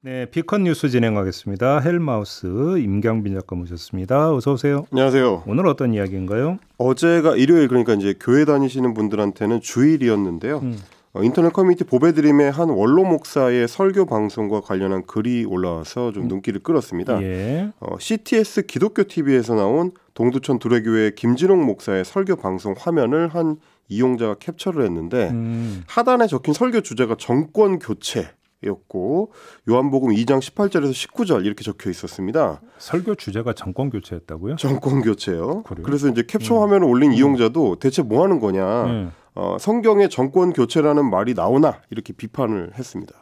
네, 비컨 뉴스 진행하겠습니다. 헬마우스 임경빈 작가 모셨습니다. 어서 오세요. 안녕하세요. 오늘 어떤 이야기인가요? 어제가 일요일 그러니까 이제 교회 다니시는 분들한테는 주일이었는데요. 음. 어, 인터넷 커뮤니티 보배드림의 한 원로 목사의 설교 방송과 관련한 글이 올라와서 좀 음. 눈길을 끌었습니다. 예. 어, CTS 기독교 TV에서 나온 동두천 두레교회 김진홍 목사의 설교 방송 화면을 한 이용자가 캡처를 했는데 음. 하단에 적힌 설교 주제가 정권 교체 였고 요한복음 2장 18절에서 19절 이렇게 적혀 있었습니다. 설교 주제가 정권 교체였다고요? 정권 교체요. 그래요? 그래서 이제 캡처 음. 화면을 올린 음. 이용자도 대체 뭐 하는 거냐? 음. 어, 성경에 정권 교체라는 말이 나오나 이렇게 비판을 했습니다.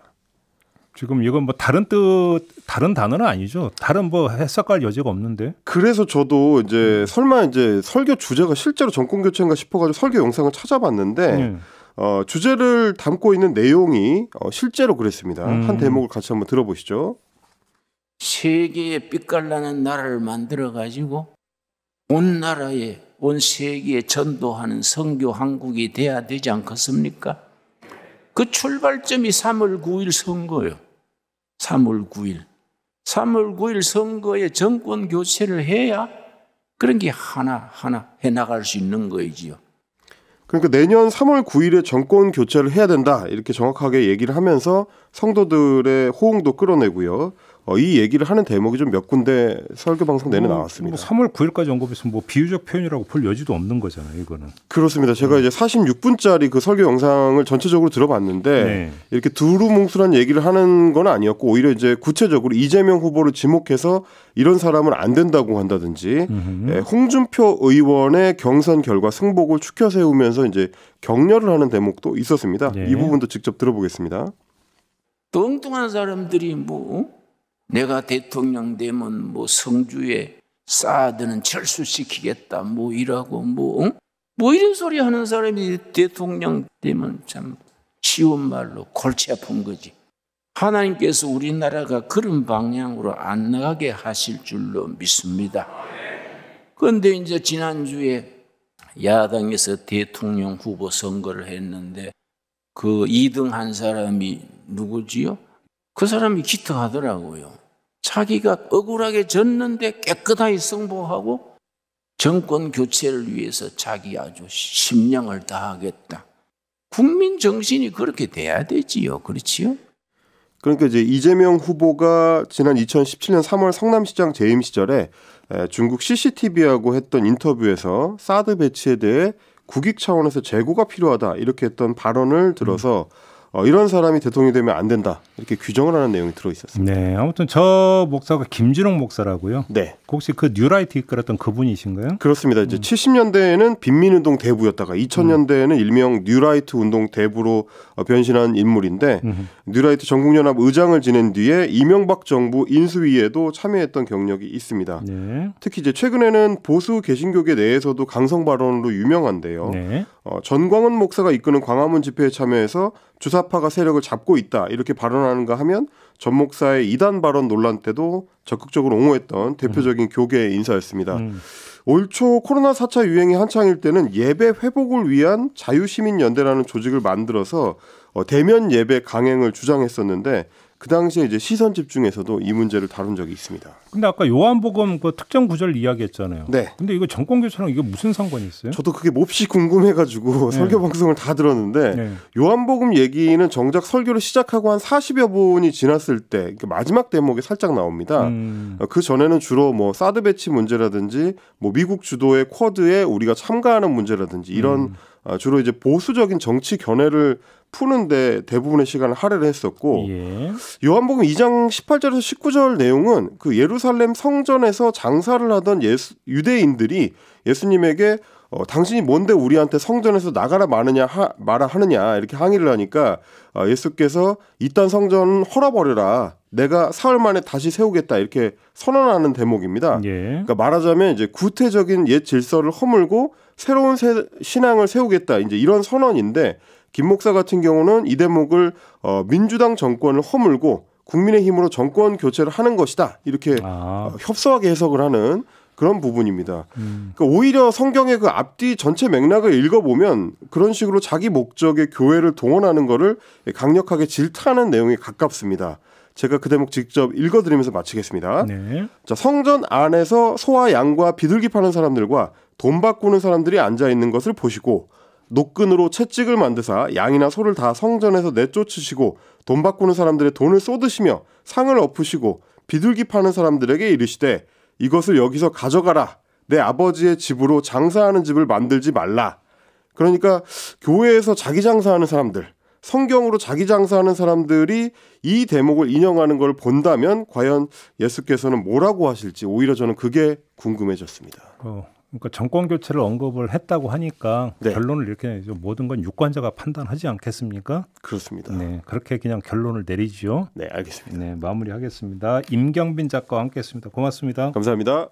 지금 이건 뭐 다른 뜻 다른 단어는 아니죠. 다른 뭐 해석할 여지가 없는데. 그래서 저도 이제 음. 설마 이제 설교 주제가 실제로 정권 교체인가 싶어가지고 설교 영상을 찾아봤는데. 네. 어, 주제를 담고 있는 내용이 어, 실제로 그랬습니다. 음. 한 대목을 같이 한번 들어보시죠. 세계에 빛깔나는 나라를 만들어 가지고 온 나라에 온 세계에 전도하는 선교 한국이 돼야 되지 않겠습니까? 그 출발점이 3월 9일 선거요. 3월 9일. 3월 9일 선거에 정권 교체를 해야 그런 게 하나하나 해나갈 수 있는 거이지요. 그러니까 내년 3월 9일에 정권 교체를 해야 된다 이렇게 정확하게 얘기를 하면서 성도들의 호응도 끌어내고요. 어, 이 얘기를 하는 대목이 좀 몇 군데 설교 방송 내내 뭐 나왔습니다. 뭐 3월 9일까지 언급 있으면 뭐 비유적 표현이라고 볼 여지도 없는 거잖아요, 이거는. 그렇습니다. 제가 음. 이제 46분짜리 그 설교 영상을 전체적으로 들어봤는데 네. 이렇게 두루뭉술한 얘기를 하는 건 아니었고 오히려 이제 구체적으로 이재명 후보를 지목해서 이런 사람은 안 된다고 한다든지 예, 홍준표 의원의 경선 결과 승복을 추켜 세우면서 이제 격려를 하는 대목도 있었습니다. 네. 이 부분도 직접 들어보겠습니다. 뚱뚱한 사람들이 뭐 내가 대통령 되면 뭐 성주에 쌓드는 철수시키겠다. 뭐 이라고 뭐, 응? 어? 뭐 이런 소리 하는 사람이 대통령 되면 참 쉬운 말로 골치 아픈 거지. 하나님께서 우리나라가 그런 방향으로 안 나가게 하실 줄로 믿습니다. 그런데 이제 지난주에 야당에서 대통령 후보 선거를 했는데 그 2등 한 사람이 누구지요? 그 사람이 기특하더라고요. 자기가 억울하게 졌는데 깨끗하게 승복하고 정권 교체를 위해서 자기 아주 심령을 다하겠다. 국민 정신이 그렇게 돼야 되지요. 그렇지요? 그러니까 이제 이재명 후보가 지난 2017년 3월 성남시장 재임 시절에 중국 CCTV하고 했던 인터뷰에서 사드 배치에 대해 국익 차원에서 재고가 필요하다 이렇게 했던 발언을 들어서 음. 어, 이런 사람이 대통령이 되면 안 된다 이렇게 규정을 하는 내용이 들어 있었습니다. 네, 아무튼 저 목사가 김준홍 목사라고요. 네. 그 혹시 그 뉴라이트 이끌었던 그분이신가요? 그렇습니다. 이제 음. 70년대에는 빈민운동 대부였다가 2000년대에는 음. 일명 뉴라이트 운동 대부로 어, 변신한 인물인데 음. 뉴라이트 전국연합 의장을 지낸 뒤에 이명박 정부 인수위에도 참여했던 경력이 있습니다. 네. 특히 이제 최근에는 보수 개신교계 내에서도 강성 발언으로 유명한데요. 네. 어, 전광훈 목사가 이끄는 광화문 집회에 참여해서 주사파가 세력을 잡고 있다 이렇게 발언하는가 하면 전 목사의 이단 발언 논란 때도 적극적으로 옹호했던 대표적인 음. 교계 인사였습니다. 음. 올초 코로나 4차 유행이 한창일 때는 예배 회복을 위한 자유시민연대라는 조직을 만들어서 어, 대면 예배 강행을 주장했었는데 그 당시에 이제 시선 집중에서도 이 문제를 다룬 적이 있습니다. 근데 아까 요한복음 그 특정 구절 이야기했잖아요. 네. 근데 이거 정권 교체랑 이게 무슨 상관이 있어요? 저도 그게 몹시 궁금해가지고 네. 설교 방송을 다 들었는데 네. 요한복음 얘기는 정작 설교를 시작하고 한 40여 분이 지났을 때 마지막 대목에 살짝 나옵니다. 음. 어, 그 전에는 주로 뭐 사드 배치 문제라든지 뭐 미국 주도의 쿼드에 우리가 참가하는 문제라든지 이런 음. 아, 주로 이제 보수적인 정치 견해를 푸는데 대부분의 시간을 할애를 했었고 예. 요한복음 2장 18절에서 19절 내용은 그 예루살렘 성전에서 장사를 하던 예수, 유대인들이 예수님에게 어, 당신이 뭔데 우리한테 성전에서 나가라 마느냐 하, 마라 하느냐 이렇게 항의를 하니까 어, 예수께서 이딴 성전 헐어버려라 내가 사흘 만에 다시 세우겠다 이렇게 선언하는 대목입니다. 예. 그러니까 말하자면 이제 구태적인 옛 질서를 허물고 새로운 세, 신앙을 세우겠다 이제 이런 선언인데 김 목사 같은 경우는 이 대목을 어, 민주당 정권을 허물고 국민의 힘으로 정권 교체를 하는 것이다 이렇게 아. 어, 협소하게 해석을 하는 그런 부분입니다. 음. 그러니까 오히려 성경의 그 앞뒤 전체 맥락을 읽어보면 그런 식으로 자기 목적의 교회를 동원하는 것을 강력하게 질타하는 내용에 가깝습니다. 제가 그 대목 직접 읽어드리면서 마치겠습니다. 네. 자, 성전 안에서 소와 양과 비둘기 파는 사람들과 돈 바꾸는 사람들이 앉아 있는 것을 보시고 노끈으로 채찍을 만드사 양이나 소를 다 성전에서 내쫓으시고 돈 바꾸는 사람들의 돈을 쏟으시며 상을 엎으시고 비둘기 파는 사람들에게 이르시되 이것을 여기서 가져가라 내 아버지의 집으로 장사하는 집을 만들지 말라 그러니까 교회에서 자기 장사하는 사람들 성경으로 자기 장사하는 사람들이 이 대목을 인용하는 걸 본다면 과연 예수께서는 뭐라고 하실지 오히려 저는 그게 궁금해졌습니다. 어, 그러니까 정권 교체를 언급을 했다고 하니까 네. 결론을 이렇게 내죠. 모든 건 유권자가 판단하지 않겠습니까? 그렇습니다. 네, 그렇게 그냥 결론을 내리지요. 네, 알겠습니다. 네, 마무리하겠습니다. 임경빈 작가와 함께했습니다. 고맙습니다. 감사합니다.